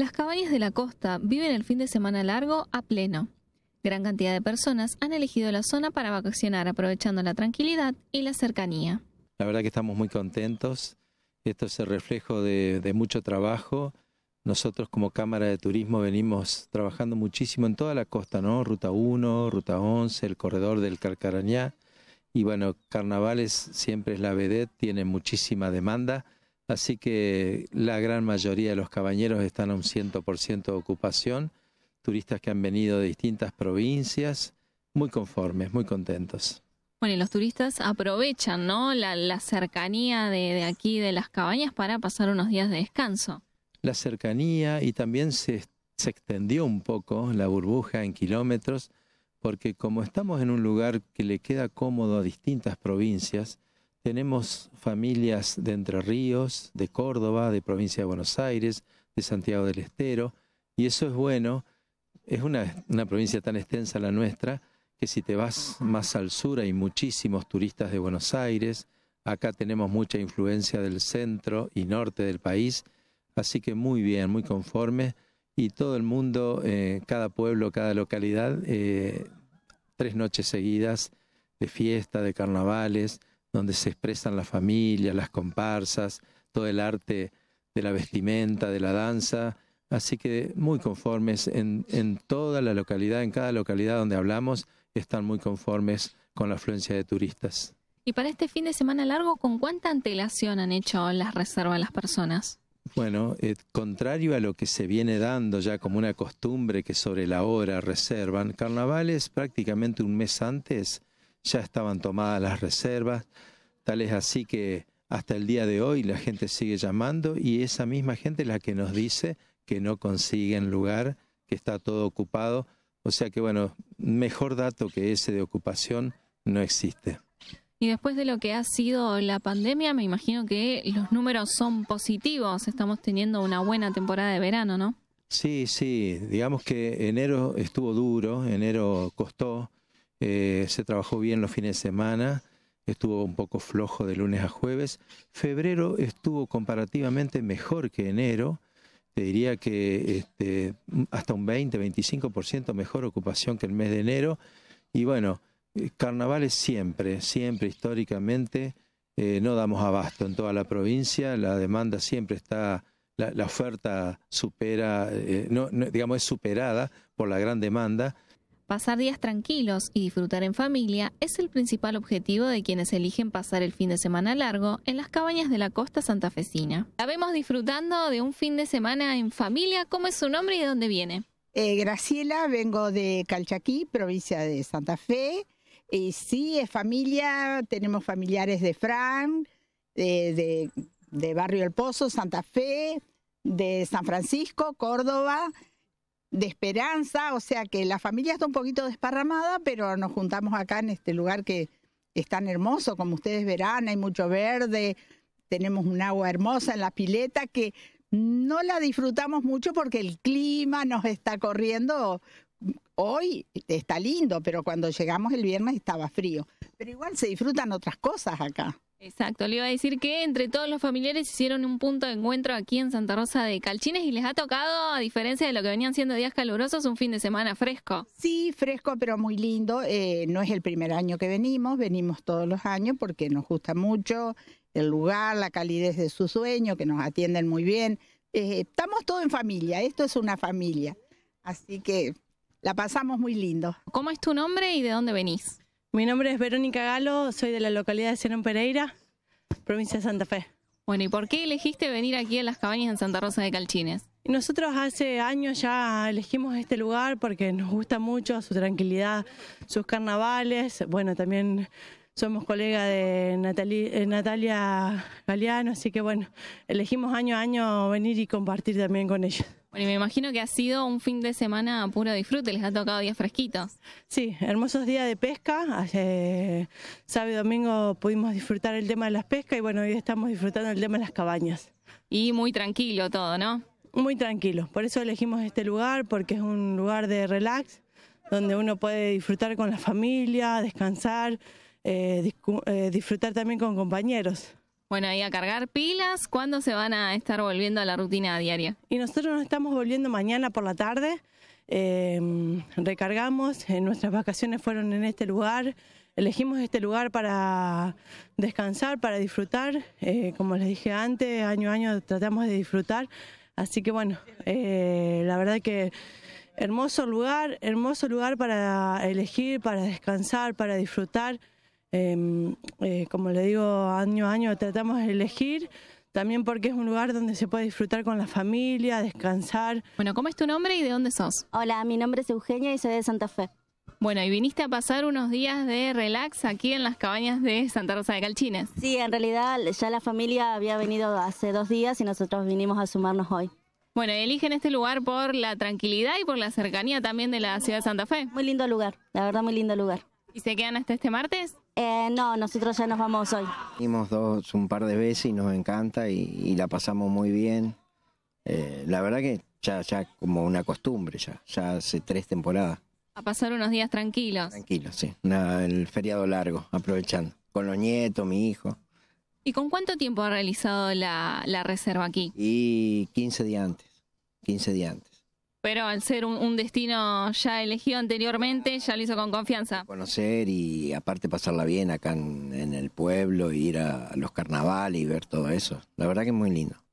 Las cabañas de la costa viven el fin de semana largo a pleno. Gran cantidad de personas han elegido la zona para vacacionar aprovechando la tranquilidad y la cercanía. La verdad que estamos muy contentos. Esto es el reflejo de, mucho trabajo. Nosotros como Cámara de Turismo venimos trabajando muchísimo en toda la costa, ¿no? Ruta 1, Ruta 11, el corredor del Carcarañá. Y bueno, carnavales siempre es la vedette, tiene muchísima demanda. Así que la gran mayoría de los cabañeros están a un 100% de ocupación, turistas que han venido de distintas provincias, muy conformes, muy contentos. Bueno, y los turistas aprovechan, ¿no? La, cercanía de, aquí, de las cabañas, para pasar unos días de descanso. La cercanía y también se, se extendió un poco la burbuja en kilómetros, porque como estamos en un lugar que le queda cómodo a distintas provincias, tenemos familias de Entre Ríos, de Córdoba, de provincia de Buenos Aires, de Santiago del Estero, y eso es bueno. Es una, provincia tan extensa la nuestra que si te vas más al sur hay muchísimos turistas de Buenos Aires, acá tenemos mucha influencia del centro y norte del país, así que muy bien, muy conforme, y todo el mundo, eh, cada pueblo, cada localidad, eh, tres noches seguidas de fiesta, de carnavales, donde se expresan las familias, las comparsas, todo el arte de la vestimenta, de la danza. Así que muy conformes en, toda la localidad, en cada localidad donde hablamos, están muy conformes con la afluencia de turistas. Y para este fin de semana largo, ¿con cuánta antelación han hecho las reservas las personas? Bueno, eh, contrario a lo que se viene dando ya como una costumbre que sobre la hora reservan, carnaval es prácticamente un mes antes ya estaban tomadas las reservas, tal es así que hasta el día de hoy la gente sigue llamando y esa misma gente es la que nos dice que no consiguen lugar, que está todo ocupado. O sea que, bueno, mejor dato que ese de ocupación no existe. Y después de lo que ha sido la pandemia, me imagino que los números son positivos. Estamos teniendo una buena temporada de verano, ¿no? Sí, sí. Digamos que enero estuvo duro, enero costó, eh, se trabajó bien los fines de semana, estuvo un poco flojo de lunes a jueves. Febrero estuvo comparativamente mejor que enero, te diría que este, hasta un 20-25% mejor ocupación que el mes de enero. Y bueno, eh, carnavales siempre, siempre históricamente eh, no damos abasto en toda la provincia, la demanda siempre está... La, oferta supera, no, digamos, es superada por la gran demanda, Pasar días tranquilos y disfrutar en familia es el principal objetivo de quienes eligen pasar el fin de semana largo en las cabañas de la costa santafesina. La vemos disfrutando de un fin de semana en familia. ¿Cómo es su nombre y de dónde viene? Eh, Graciela, vengo de Calchaquí, provincia de Santa Fe. Y sí, es familia, tenemos familiares de Fran, de Barrio El Pozo, Santa Fe, de San Francisco, Córdoba de esperanza, o sea que la familia está un poquito desparramada, pero nos juntamos acá en este lugar que es tan hermoso, como ustedes verán, hay mucho verde, tenemos un agua hermosa en la pileta que no la disfrutamos mucho porque el clima nos está corriendo. Hoy está lindo, pero cuando llegamos el viernes estaba frío. Pero igual se disfrutan otras cosas acá. Exacto, le iba a decir que entre todos los familiares hicieron un punto de encuentro aquí en Santa Rosa de Calchines y les ha tocado, a diferencia de lo que venían siendo días calurosos, un fin de semana fresco. Sí, fresco, pero muy lindo. Eh, no es el primer año que venimos, venimos todos los años porque nos gusta mucho el lugar, la calidez de su sueño, que nos atienden muy bien. Eh, estamos todos en familia, esto es una familia, así que la pasamos muy lindo. ¿Cómo es tu nombre y de dónde venís? Mi nombre es Verónica Galo, soy de la localidad de Cerón Pereira, provincia de Santa Fe. Bueno, ¿y por qué elegiste venir aquí a las cabañas en Santa Rosa de Calchines? Nosotros hace años ya elegimos este lugar porque nos gusta mucho su tranquilidad, sus carnavales. Bueno, también somos colegas de Natalia, eh, Natalia Galeano, así que bueno, elegimos año a año venir y compartir también con ella. Bueno, y me imagino que ha sido un fin de semana puro disfrute, les ha tocado días fresquitos. Sí, hermosos días de pesca. Ayer, sábado y domingo pudimos disfrutar el tema de las pescas y bueno, hoy estamos disfrutando el tema de las cabañas. Y muy tranquilo todo, ¿no? Muy tranquilo. Por eso elegimos este lugar, porque es un lugar de relax, donde uno puede disfrutar con la familia, descansar, eh, eh, disfrutar también con compañeros. Bueno, ahí a cargar pilas, ¿cuándo se van a estar volviendo a la rutina diaria? Y nosotros nos estamos volviendo mañana por la tarde. Em, recargamos, nuestras vacaciones fueron en este lugar, elegimos este lugar para descansar, para disfrutar, eh, como les dije antes, año a año tratamos de disfrutar, así que bueno, eh, la verdad que hermoso lugar, hermoso lugar para elegir, para descansar, para disfrutar. Em, eh, como le digo, año a año tratamos de elegir. También porque es un lugar donde se puede disfrutar con la familia, descansar. Bueno, ¿cómo es tu nombre y de dónde sos? Hola, mi nombre es Eugenia y soy de Santa Fe. Bueno, y viniste a pasar unos días de relax aquí en las cabañas de Santa Rosa de Calchines. Sí, en realidad ya la familia había venido hace dos días y nosotros vinimos a sumarnos hoy. Bueno, eligen este lugar por la tranquilidad y por la cercanía también de la ciudad de Santa Fe. Muy lindo lugar, la verdad muy lindo lugar. ¿Y se quedan hasta este martes? Eh, no, nosotros ya nos vamos hoy. Vimos dos un par de veces y nos encanta y, la pasamos muy bien. Eh, la verdad que ya, ya como una costumbre, ya, ya hace tres temporadas. A pasar unos días tranquilos. Tranquilos, sí. el feriado largo, aprovechando. Con los nietos, mi hijo. ¿Y con cuánto tiempo ha realizado la, la reserva aquí? Y 15 días antes. 15 días antes pero al ser un, destino ya elegido anteriormente, ya lo hizo con confianza. Conocer y aparte pasarla bien acá en, el pueblo, ir a los carnavales y ver todo eso. La verdad que es muy lindo.